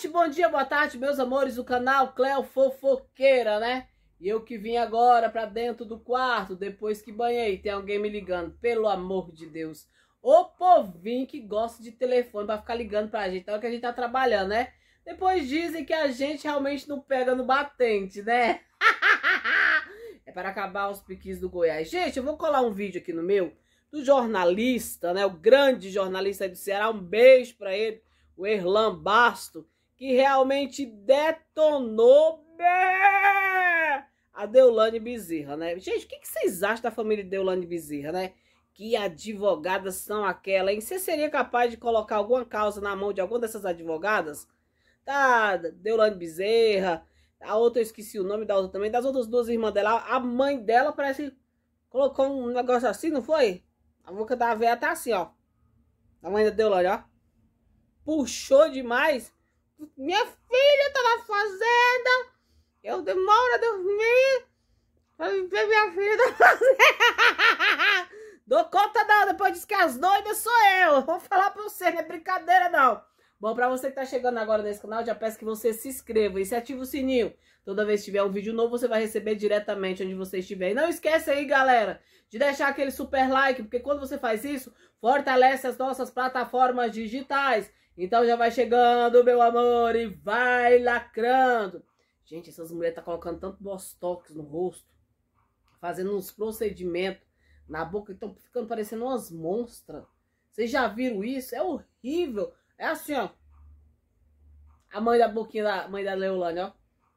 noite, bom dia, boa tarde, meus amores do canal Cleo Fofoqueira, né? E eu que vim agora pra dentro do quarto, depois que banhei, tem alguém me ligando, pelo amor de Deus. O povinho que gosta de telefone pra ficar ligando pra gente, tá na hora que a gente tá trabalhando, né? Depois dizem que a gente realmente não pega no batente, né? é para acabar os piquis do Goiás. Gente, eu vou colar um vídeo aqui no meu, do jornalista, né? O grande jornalista do Ceará, um beijo pra ele o Erlan Basto, que realmente detonou a Deulane Bezerra, né? Gente, o que, vocês acham da família Deulane Bezerra, né? Que advogadas são aquela, hein? Você seria capaz de colocar alguma causa na mão de alguma dessas advogadas? Tá, Deolane Bezerra, a outra eu esqueci o nome da outra também, das outras duas irmãs dela, a mãe dela parece que colocou um negócio assim, não foi? A boca da véia tá assim, ó. A mãe da Deulane, ó. Puxou demais minha filha tá na fazenda, eu demoro a dormir pra ver minha filha na fazenda. Dou conta não, depois diz que as doidas sou eu. Vou falar pra você, não é brincadeira não. Bom, pra você que tá chegando agora nesse canal, já peço que você se inscreva e se ative o sininho. Toda vez que tiver um vídeo novo, você vai receber diretamente onde você estiver. E não esquece aí, galera, de deixar aquele super like, porque quando você faz isso, fortalece as nossas plataformas digitais. Então já vai chegando, meu amor, e vai lacrando. Gente, essas mulheres tá colocando tanto botox no rosto, fazendo uns procedimentos na boca, estão ficando parecendo umas monstras. Vocês já viram isso? É horrível. É assim, ó. A mãe da boquinha da mãe da Leolane, ó.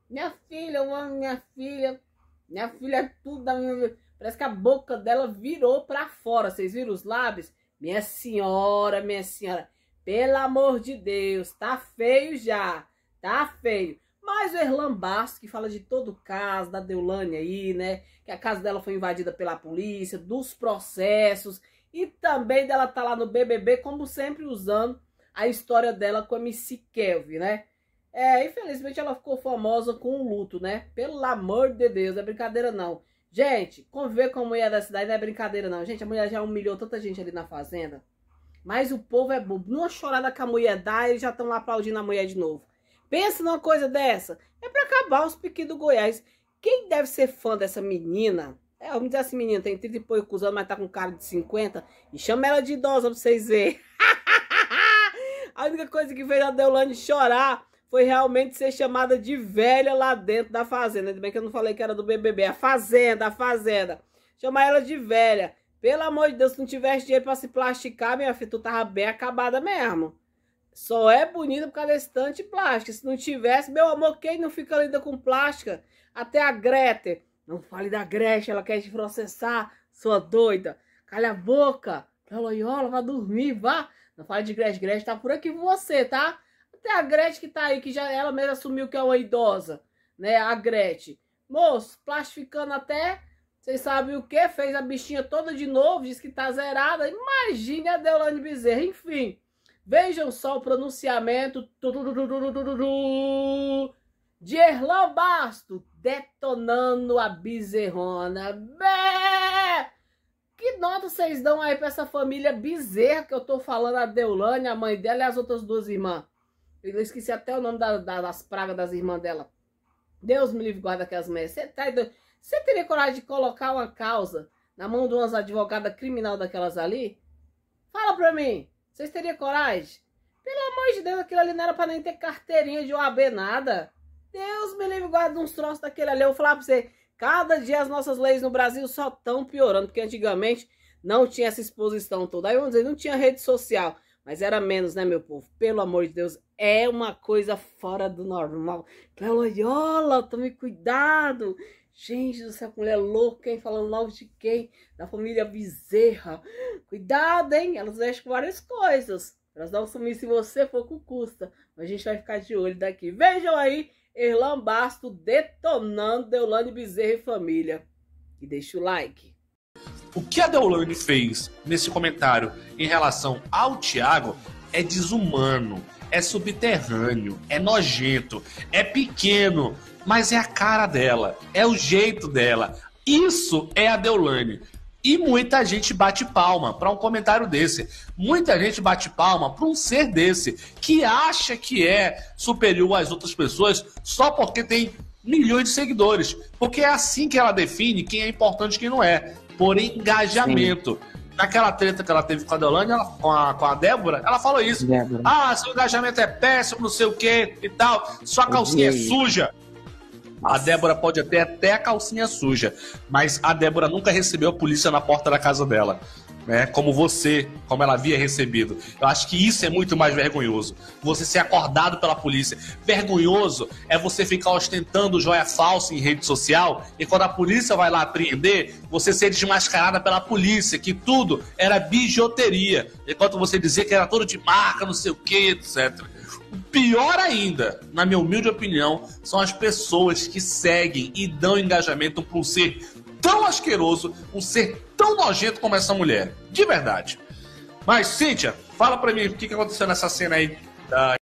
Minha filha, eu amo minha filha. Minha filha é tudo da minha Parece que a boca dela virou para fora. Vocês viram os lábios? Minha senhora, minha senhora. Pelo amor de Deus, tá feio já, tá feio. Mas o Erlan Bastos, que fala de todo o caso da Deulane aí, né? Que a casa dela foi invadida pela polícia, dos processos e também dela tá lá no BBB, como sempre, usando a história dela com a MC Kelvin, né? É, infelizmente ela ficou famosa com o luto, né? Pelo amor de Deus, é brincadeira não. Gente, conviver com a mulher da cidade não é brincadeira não. Gente, a mulher já humilhou tanta gente ali na fazenda. Mas o povo é bobo. Numa chorada que a mulher dá, eles já estão lá aplaudindo a mulher de novo. Pensa numa coisa dessa. É para acabar os pequenos do Goiás. Quem deve ser fã dessa menina? É, vamos dizer assim, menina, tem 30 e poucos anos, mas tá com cara de 50. E chama ela de idosa pra vocês verem. a única coisa que fez a Deolane chorar foi realmente ser chamada de velha lá dentro da fazenda. Ainda bem que eu não falei que era do BBB. A fazenda, a fazenda. Chamar ela de velha. Pelo amor de Deus, se não tivesse dinheiro pra se plasticar, minha filha, tu tava bem acabada mesmo. Só é bonita por causa desse tanto de plástica. Se não tivesse, meu amor, quem não fica linda com plástica? Até a Greta. Não fale da Greta, ela quer te processar, sua doida. Calha a boca. Tá Loyola, vá dormir, vá. Não fale de Gretchen, Gretchen tá por aqui com você, tá? Até a Gretchen que tá aí, que já ela mesma assumiu que é uma idosa, né? A Gretchen. Moço, plastificando até vocês sabem o que? Fez a bichinha toda de novo, disse que tá zerada. Imagine a Deolane Bezerra. Enfim, vejam só o pronunciamento de Erlan Basto detonando a bezerrona. Bé! Que nota vocês dão aí pra essa família Bezerra que eu tô falando? A Deolane, a mãe dela e as outras duas irmãs. Eu esqueci até o nome da, da, das pragas das irmãs dela. Deus me livre, guarda aquelas mulheres. Você tá doido? Você teria coragem de colocar uma causa na mão de umas advogadas criminal daquelas ali? Fala pra mim, vocês teriam coragem? Pelo amor de Deus, aquilo ali não era pra nem ter carteirinha de OAB, nada. Deus me livre, guarda uns troços daquele ali. Eu vou falar pra você, cada dia as nossas leis no Brasil só estão piorando, porque antigamente não tinha essa exposição toda. Aí vamos dizer, não tinha rede social, mas era menos, né, meu povo? Pelo amor de Deus, é uma coisa fora do normal. Cleoliola, tome cuidado. Gente do céu, mulher louca, hein? Falando logo de quem? Da família Bezerra. Cuidado, hein? Elas mexem com várias coisas. Elas não sumir se você for com custa. Mas a gente vai ficar de olho daqui. Vejam aí, Erlan Basto detonando Deolane Bezerra e família. E deixa o like. O que a Deolane fez nesse comentário em relação ao Tiago é desumano, é subterrâneo, é nojento, é pequeno, mas é a cara dela, é o jeito dela. Isso é a Deolane. E muita gente bate palma para um comentário desse. Muita gente bate palma para um ser desse que acha que é superior às outras pessoas só porque tem milhões de seguidores. Porque é assim que ela define quem é importante e quem não é, por engajamento. Sim naquela treta que ela teve com a Deolane, ela, com, a, com a Débora, ela falou isso. Débora. Ah, seu engajamento é péssimo, não sei o que e tal, sua calcinha é suja. A Débora pode ter até a calcinha suja, mas a Débora nunca recebeu a polícia na porta da casa dela né? Como você, como ela havia recebido. Eu acho que isso é muito mais vergonhoso. Você ser acordado pela polícia. Vergonhoso é você ficar ostentando joia falsa em rede social e quando a polícia vai lá apreender, você ser desmascarada pela polícia, que tudo era bijuteria, enquanto você dizia que era tudo de marca, não sei o que, etc. O pior ainda, na minha humilde opinião, são as pessoas que seguem e dão engajamento para um ser tão asqueroso, um ser tão nojento como essa mulher. De verdade. Mas, Cíntia, fala pra mim o que, que aconteceu nessa cena aí da.